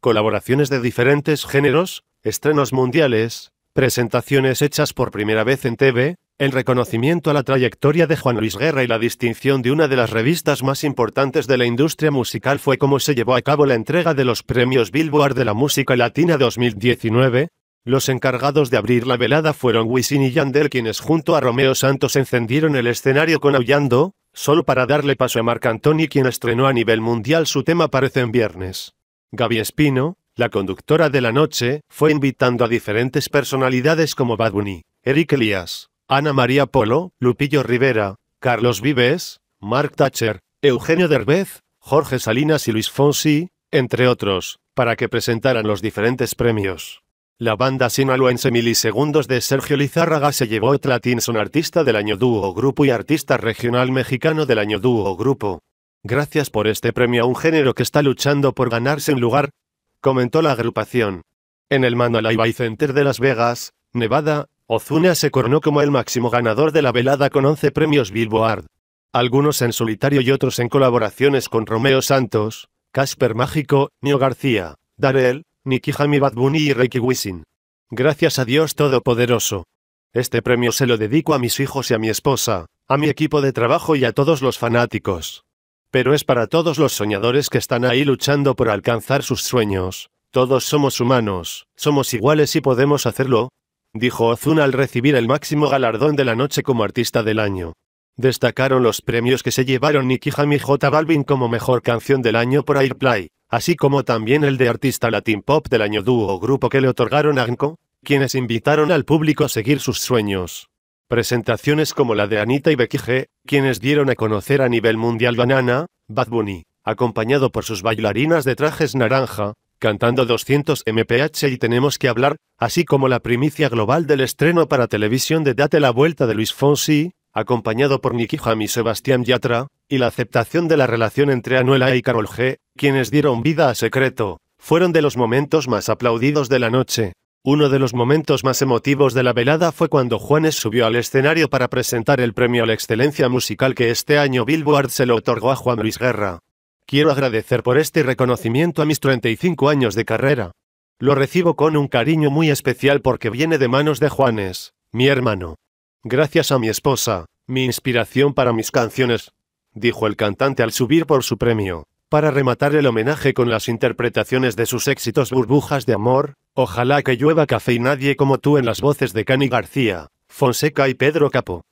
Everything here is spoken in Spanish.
colaboraciones de diferentes géneros, estrenos mundiales, presentaciones hechas por primera vez en TV, el reconocimiento a la trayectoria de Juan Luis Guerra y la distinción de una de las revistas más importantes de la industria musical fue como se llevó a cabo la entrega de los premios Billboard de la música latina 2019. Los encargados de abrir la velada fueron Wisin y Yandel quienes junto a Romeo Santos encendieron el escenario con Aullando, solo para darle paso a Marc Anthony quien estrenó a nivel mundial su tema en Viernes. Gaby Espino, la conductora de la noche, fue invitando a diferentes personalidades como Bad Bunny, Eric Elías, Ana María Polo, Lupillo Rivera, Carlos Vives, Mark Thatcher, Eugenio Derbez, Jorge Salinas y Luis Fonsi, entre otros, para que presentaran los diferentes premios. La banda sinaloense Milisegundos de Sergio Lizárraga se llevó Latin Son Artista del Año Dúo Grupo y Artista Regional Mexicano del Año Dúo Grupo. Gracias por este premio a un género que está luchando por ganarse un lugar, comentó la agrupación. En el Bay Center de Las Vegas, Nevada, Ozuna se coronó como el máximo ganador de la velada con 11 premios Billboard. Algunos en solitario y otros en colaboraciones con Romeo Santos, Casper Mágico, Neo García, Darel, Nicky Jam Bad Bunny y Ricky Wisin. Gracias a Dios Todopoderoso. Este premio se lo dedico a mis hijos y a mi esposa, a mi equipo de trabajo y a todos los fanáticos pero es para todos los soñadores que están ahí luchando por alcanzar sus sueños. Todos somos humanos, somos iguales y podemos hacerlo, dijo Ozuna al recibir el máximo galardón de la noche como artista del año. Destacaron los premios que se llevaron Nicky Jam y J Balvin como mejor canción del año por Airplay, así como también el de artista Latin Pop del año dúo grupo que le otorgaron a Anko, quienes invitaron al público a seguir sus sueños. Presentaciones como la de Anita y Becky G, quienes dieron a conocer a nivel mundial Banana, Bad Bunny, acompañado por sus bailarinas de trajes naranja, cantando 200 mph y Tenemos que hablar, así como la primicia global del estreno para televisión de Date la Vuelta de Luis Fonsi, acompañado por Nicky Jam y Sebastián Yatra, y la aceptación de la relación entre Anuela y Carol G, quienes dieron vida a Secreto, fueron de los momentos más aplaudidos de la noche. Uno de los momentos más emotivos de la velada fue cuando Juanes subió al escenario para presentar el premio a la excelencia musical que este año Billboard se lo otorgó a Juan Luis Guerra. Quiero agradecer por este reconocimiento a mis 35 años de carrera. Lo recibo con un cariño muy especial porque viene de manos de Juanes, mi hermano. Gracias a mi esposa, mi inspiración para mis canciones, dijo el cantante al subir por su premio para rematar el homenaje con las interpretaciones de sus éxitos Burbujas de Amor, Ojalá que llueva café y nadie como tú en las voces de Cani García, Fonseca y Pedro Capo.